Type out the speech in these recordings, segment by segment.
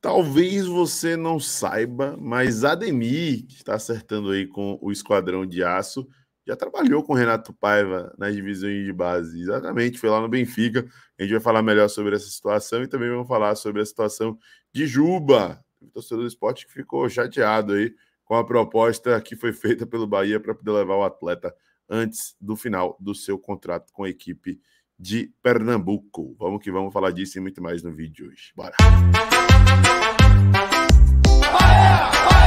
Talvez você não saiba, mas Ademir, que está acertando aí com o Esquadrão de Aço, já trabalhou com Renato Paiva nas divisões de base. Exatamente, foi lá no Benfica. A gente vai falar melhor sobre essa situação e também vamos falar sobre a situação de Juba, o torcedor do esporte que ficou chateado aí com a proposta que foi feita pelo Bahia para poder levar o atleta antes do final do seu contrato com a equipe de Pernambuco. Vamos que vamos falar disso e muito mais no vídeo de hoje. Bora! Olha,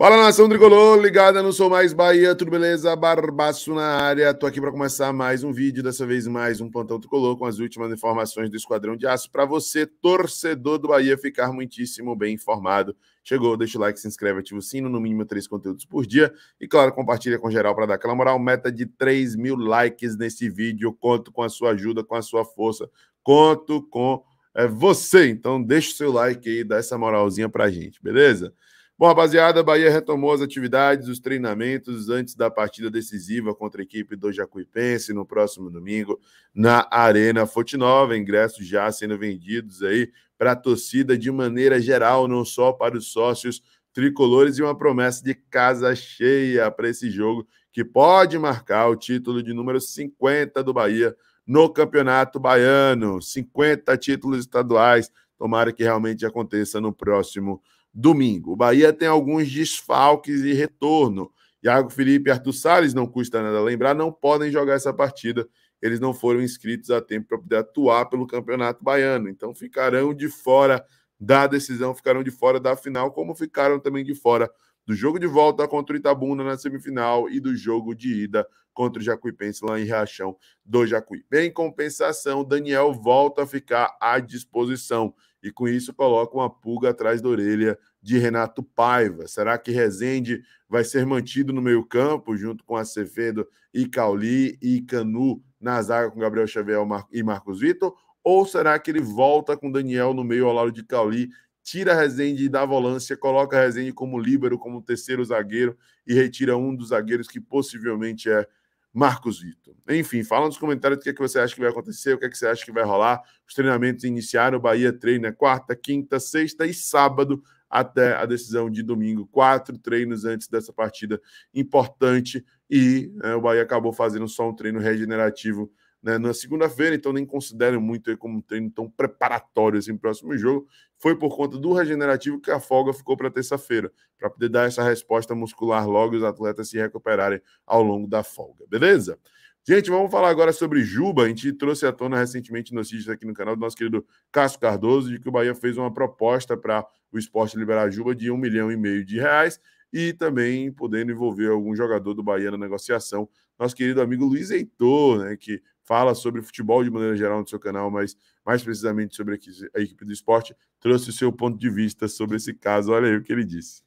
Fala nação tricolor, ligada no Sou Mais Bahia, tudo beleza? Barbaço na área, tô aqui para começar mais um vídeo, dessa vez mais um plantão tricolor com as últimas informações do Esquadrão de Aço para você, torcedor do Bahia, ficar muitíssimo bem informado. Chegou, deixa o like, se inscreve, ativa o sino, no mínimo três conteúdos por dia e claro, compartilha com geral para dar aquela moral, meta de 3 mil likes nesse vídeo, conto com a sua ajuda, com a sua força, conto com é, você, então deixa o seu like aí, dá essa moralzinha pra gente, beleza? Bom, rapaziada, Bahia retomou as atividades, os treinamentos antes da partida decisiva contra a equipe do Jacuipense no próximo domingo na Arena Fonte Nova. Ingressos já sendo vendidos aí para a torcida de maneira geral, não só para os sócios tricolores e uma promessa de casa cheia para esse jogo que pode marcar o título de número 50 do Bahia no Campeonato Baiano. 50 títulos estaduais. Tomara que realmente aconteça no próximo domingo domingo. O Bahia tem alguns desfalques e retorno. Iago Felipe e Arthur Salles, não custa nada lembrar, não podem jogar essa partida. Eles não foram inscritos a tempo para poder atuar pelo Campeonato Baiano. Então ficarão de fora da decisão, ficarão de fora da final, como ficaram também de fora do jogo de volta contra o Itabuna na semifinal e do jogo de ida contra o Jacuipense lá em reação do Jacuí. Em compensação, Daniel volta a ficar à disposição e com isso coloca uma pulga atrás da orelha de Renato Paiva. Será que Rezende vai ser mantido no meio-campo, junto com Acevedo e Cauli e Canu na zaga com Gabriel Xavier e Marcos Vitor? Ou será que ele volta com Daniel no meio ao lado de Cauli, tira Rezende da volância, coloca Rezende como líbero, como terceiro zagueiro e retira um dos zagueiros que possivelmente é Marcos Vitor. Enfim, fala nos comentários o que, é que você acha que vai acontecer, o que, é que você acha que vai rolar. Os treinamentos iniciaram, o Bahia treina quarta, quinta, sexta e sábado até a decisão de domingo. Quatro treinos antes dessa partida importante e é, o Bahia acabou fazendo só um treino regenerativo né, na segunda-feira, então nem considero muito como treino tão preparatório assim, próximo jogo. Foi por conta do regenerativo que a folga ficou para terça-feira, para poder dar essa resposta muscular logo e os atletas se recuperarem ao longo da folga, beleza? Gente, vamos falar agora sobre Juba. A gente trouxe à tona recentemente notícias aqui no canal do nosso querido Cássio Cardoso de que o Bahia fez uma proposta para o esporte liberar Juba de um milhão e meio de reais e também podendo envolver algum jogador do Bahia na negociação. Nosso querido amigo Luiz Heitor, né, que fala sobre futebol de maneira geral no seu canal, mas mais precisamente sobre a equipe do esporte, trouxe o seu ponto de vista sobre esse caso. Olha aí o que ele disse.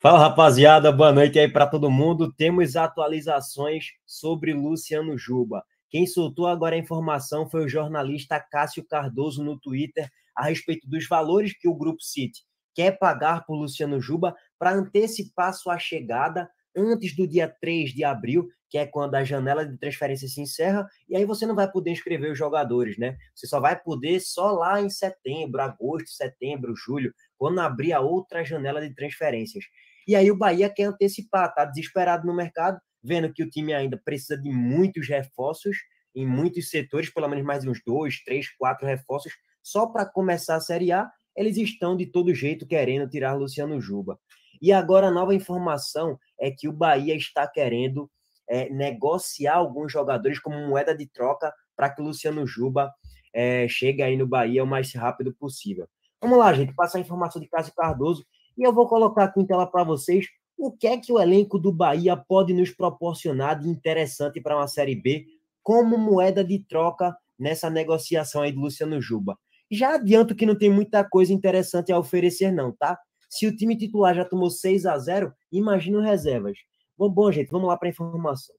Fala rapaziada, boa noite aí para todo mundo. Temos atualizações sobre Luciano Juba. Quem soltou agora a informação foi o jornalista Cássio Cardoso no Twitter a respeito dos valores que o Grupo City quer pagar por Luciano Juba para antecipar sua chegada antes do dia 3 de abril, que é quando a janela de transferência se encerra, e aí você não vai poder inscrever os jogadores, né? Você só vai poder só lá em setembro, agosto, setembro, julho, quando abrir a outra janela de transferências. E aí o Bahia quer antecipar, tá desesperado no mercado, vendo que o time ainda precisa de muitos reforços em muitos setores, pelo menos mais uns dois, três, quatro reforços, só para começar a Série A, eles estão de todo jeito querendo tirar Luciano Juba. E agora a nova informação é que o Bahia está querendo é, negociar alguns jogadores como moeda de troca para que o Luciano Juba é, chegue aí no Bahia o mais rápido possível. Vamos lá, gente, passar a informação de Cássio Cardoso e eu vou colocar aqui em tela para vocês o que é que o elenco do Bahia pode nos proporcionar de interessante para uma Série B como moeda de troca nessa negociação aí do Luciano Juba. Já adianto que não tem muita coisa interessante a oferecer, não, tá? Se o time titular já tomou 6 a 0 imagina o reservas. Bom, bom, gente, vamos lá para a informação.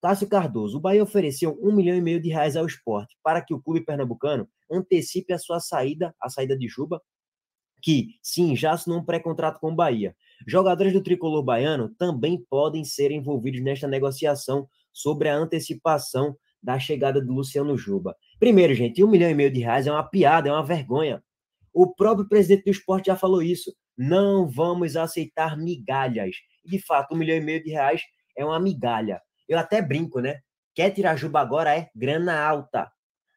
Tássio Cardoso, o Bahia ofereceu um milhão e meio de reais ao esporte para que o clube pernambucano antecipe a sua saída, a saída de Juba, que sim, já assinou um pré-contrato com o Bahia. Jogadores do tricolor baiano também podem ser envolvidos nesta negociação sobre a antecipação da chegada do Luciano Juba. Primeiro, gente, um milhão e meio de reais é uma piada, é uma vergonha. O próprio presidente do esporte já falou isso não vamos aceitar migalhas. de fato, um milhão e meio de reais é uma migalha. Eu até brinco, né? Quer tirar Juba agora é grana alta.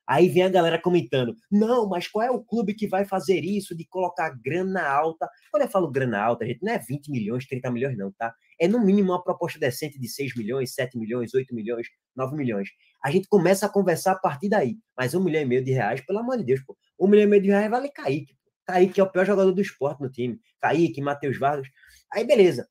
Aí vem a galera comentando: não, mas qual é o clube que vai fazer isso de colocar grana alta? Quando eu falo grana alta, gente, não é 20 milhões, 30 milhões, não, tá? É no mínimo uma proposta decente de 6 milhões, 7 milhões, 8 milhões, 9 milhões. A gente começa a conversar a partir daí. Mas um milhão e meio de reais, pelo amor de Deus, pô, um milhão e meio de reais vale cair. Kaique é o pior jogador do esporte no time. Kaique, Matheus Vargas. Aí beleza.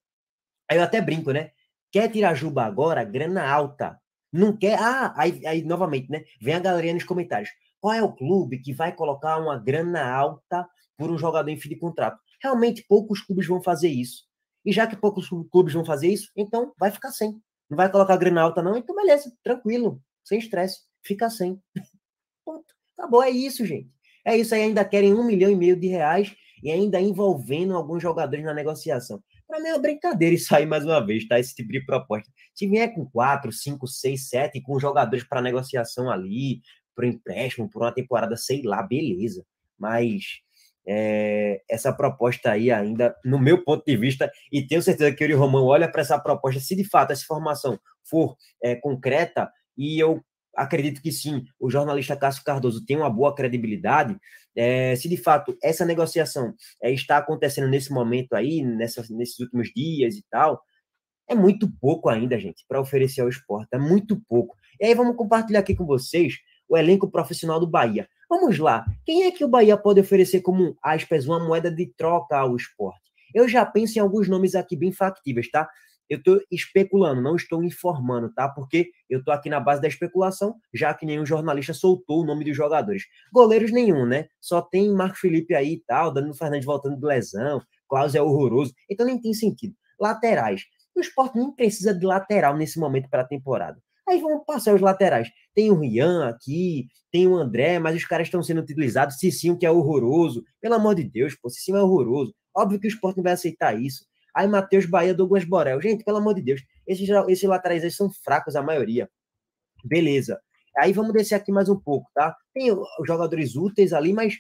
Aí eu até brinco, né? Quer tirar Juba agora, grana alta. Não quer. Ah, aí, aí novamente, né? Vem a galerinha nos comentários. Qual é o clube que vai colocar uma grana alta por um jogador em fim de contrato? Realmente poucos clubes vão fazer isso. E já que poucos clubes vão fazer isso, então vai ficar sem. Não vai colocar grana alta, não? Então beleza, tranquilo, sem estresse, fica sem. Ponto. Acabou, é isso, gente. É isso aí, ainda querem um milhão e meio de reais e ainda envolvendo alguns jogadores na negociação. Para mim é uma brincadeira isso aí mais uma vez, tá? Esse tipo de proposta. Se vier com quatro, cinco, seis, sete com jogadores para negociação ali, para empréstimo, por uma temporada, sei lá, beleza. Mas é, essa proposta aí ainda, no meu ponto de vista, e tenho certeza que o Yuri Romão olha para essa proposta, se de fato essa formação for é, concreta, e eu acredito que sim, o jornalista Cássio Cardoso tem uma boa credibilidade, é, se de fato essa negociação é, está acontecendo nesse momento aí, nessa, nesses últimos dias e tal, é muito pouco ainda, gente, para oferecer ao esporte, é muito pouco. E aí vamos compartilhar aqui com vocês o elenco profissional do Bahia. Vamos lá, quem é que o Bahia pode oferecer como, aspas, uma moeda de troca ao esporte? Eu já penso em alguns nomes aqui bem factíveis, tá? Eu estou especulando, não estou informando, tá? Porque eu estou aqui na base da especulação, já que nenhum jornalista soltou o nome dos jogadores. Goleiros nenhum, né? Só tem Marco Felipe aí e tal, Danilo Fernandes voltando de lesão, Klaus é horroroso, então nem tem sentido. Laterais. O esporte nem precisa de lateral nesse momento para a temporada. Aí vamos passar os laterais. Tem o Rian aqui, tem o André, mas os caras estão sendo utilizados. Cicinho, que é horroroso. Pelo amor de Deus, pô, Cicinho é horroroso. Óbvio que o esporte não vai aceitar isso. Aí Matheus Bahia, Douglas Borel. Gente, pelo amor de Deus, esses, esses laterais aí são fracos, a maioria. Beleza. Aí vamos descer aqui mais um pouco, tá? Tem jogadores úteis ali, mas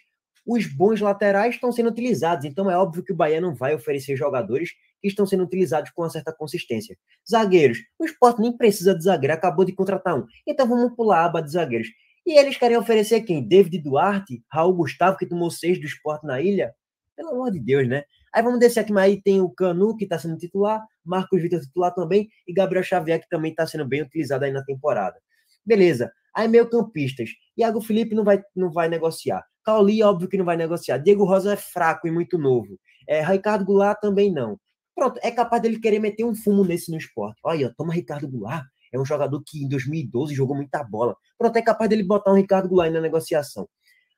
os bons laterais estão sendo utilizados. Então é óbvio que o Bahia não vai oferecer jogadores que estão sendo utilizados com uma certa consistência. Zagueiros. O esporte nem precisa de zagueiro, acabou de contratar um. Então vamos pular a aba de zagueiros. E eles querem oferecer quem? David Duarte, Raul Gustavo, que tomou seis do esporte na ilha? Pelo amor de Deus, né? Aí vamos descer aqui, mas aí tem o Canu, que está sendo titular, Marcos Vitor titular também, e Gabriel Xavier, que também está sendo bem utilizado aí na temporada. Beleza. Aí meio campistas. Iago Felipe não vai, não vai negociar. Cauli, óbvio que não vai negociar. Diego Rosa é fraco e muito novo. É, Ricardo Goulart também não. Pronto, é capaz dele querer meter um fumo nesse no esporte. Olha, toma Ricardo Goulart. É um jogador que em 2012 jogou muita bola. Pronto, é capaz dele botar um Ricardo Goulart na negociação.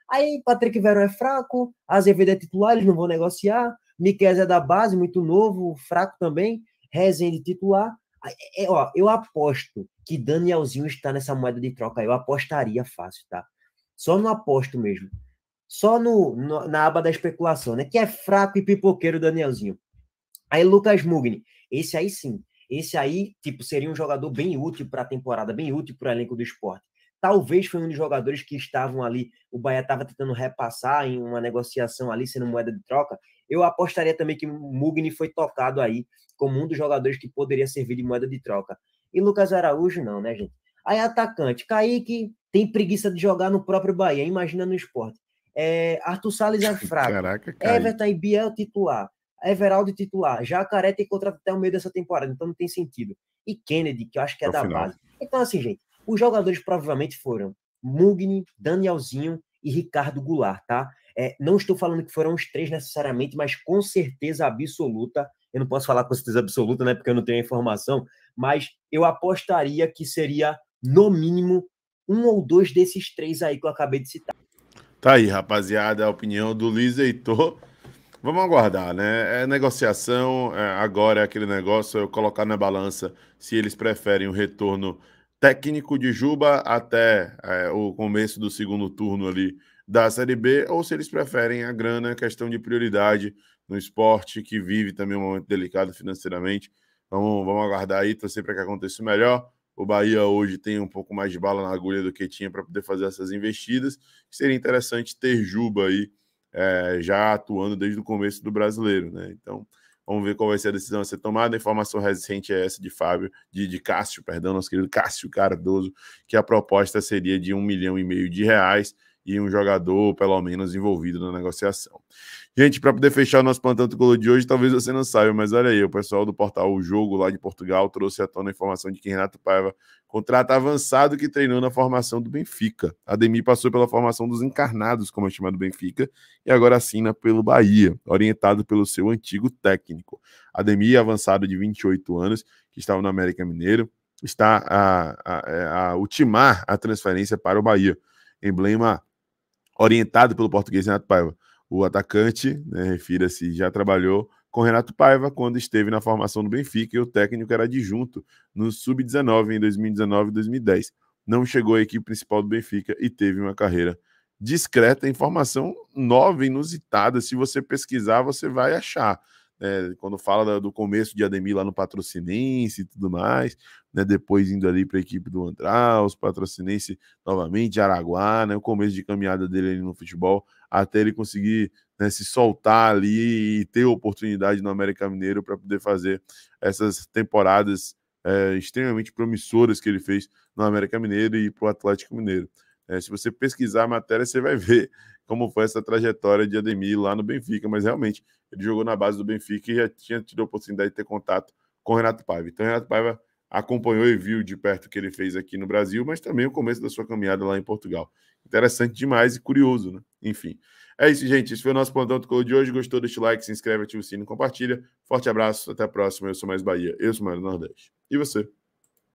Aí Patrick Verão é fraco, Azevedo é titular, eles não vão negociar. Miquel é da base, muito novo, fraco também. Rezende titular. É, é, ó, eu aposto que Danielzinho está nessa moeda de troca. Eu apostaria fácil, tá? Só no aposto mesmo. Só no, no, na aba da especulação, né? Que é fraco e pipoqueiro Danielzinho. Aí Lucas Mugni. Esse aí sim. Esse aí, tipo, seria um jogador bem útil para a temporada, bem útil para o elenco do esporte. Talvez foi um dos jogadores que estavam ali. O Bahia estava tentando repassar em uma negociação ali, sendo moeda de troca. Eu apostaria também que Mugni foi tocado aí como um dos jogadores que poderia servir de moeda de troca. E Lucas Araújo não, né, gente? Aí atacante, Kaique tem preguiça de jogar no próprio Bahia, imagina no esporte. É, Arthur Salles é fraco. Caraca, Everton e Biel titular. Everaldo titular. Jacaré tem contrato até o meio dessa temporada, então não tem sentido. E Kennedy, que eu acho que é, é da final. base. Então, assim, gente, os jogadores provavelmente foram Mugni, Danielzinho e Ricardo Goulart, tá? É, não estou falando que foram os três necessariamente, mas com certeza absoluta. Eu não posso falar com certeza absoluta, né? Porque eu não tenho a informação, mas eu apostaria que seria, no mínimo, um ou dois desses três aí que eu acabei de citar. Tá aí, rapaziada, a opinião do Luiz Heitor. Vamos aguardar, né? É negociação, é, agora é aquele negócio, eu colocar na balança se eles preferem o retorno técnico de Juba até é, o começo do segundo turno ali da Série B ou se eles preferem a grana, questão de prioridade no esporte que vive também um momento delicado financeiramente. Vamos, vamos aguardar aí, torcer para que aconteça o melhor. O Bahia hoje tem um pouco mais de bala na agulha do que tinha para poder fazer essas investidas. Seria interessante ter Juba aí é, já atuando desde o começo do brasileiro, né? Então, vamos ver qual vai ser a decisão a ser tomada. A informação recente é essa de Fábio, de, de Cássio, perdão, nosso querido Cássio Cardoso, que a proposta seria de um milhão e meio de reais e um jogador, pelo menos, envolvido na negociação. Gente, para poder fechar o nosso plantão tricolor de hoje, talvez você não saiba, mas olha aí, o pessoal do portal O Jogo lá de Portugal trouxe à tona a informação de que Renato Paiva contrata avançado que treinou na formação do Benfica. Ademir passou pela formação dos encarnados, como é chamado Benfica, e agora assina pelo Bahia, orientado pelo seu antigo técnico. Ademir, avançado de 28 anos, que estava no América Mineiro, está a, a, é, a ultimar a transferência para o Bahia. Emblema orientado pelo português Renato Paiva. O atacante, né, refira-se, já trabalhou com Renato Paiva quando esteve na formação do Benfica e o técnico era adjunto no Sub-19 em 2019 e 2010. Não chegou à equipe principal do Benfica e teve uma carreira discreta, informação nova, inusitada. Se você pesquisar, você vai achar né, quando fala do começo de Ademir lá no Patrocinense e tudo mais, né, depois indo ali para a equipe do Andraus, Patrocinense novamente, Araguá, né, o começo de caminhada dele no futebol, até ele conseguir né, se soltar ali e ter oportunidade no América Mineiro para poder fazer essas temporadas é, extremamente promissoras que ele fez no América Mineiro e para o Atlético Mineiro. É, se você pesquisar a matéria, você vai ver como foi essa trajetória de Ademir lá no Benfica, mas realmente ele jogou na base do Benfica e já tinha tido a oportunidade de ter contato com Renato Paiva. Então, Renato Paiva acompanhou e viu de perto o que ele fez aqui no Brasil, mas também o começo da sua caminhada lá em Portugal. Interessante demais e curioso, né? Enfim. É isso, gente. Esse foi o nosso plantão do Colo de hoje. Gostou? Deixa o like, se inscreve, ativa o sino, compartilha. Forte abraço, até a próxima. Eu sou mais Bahia, eu sou mais Nordeste. E você?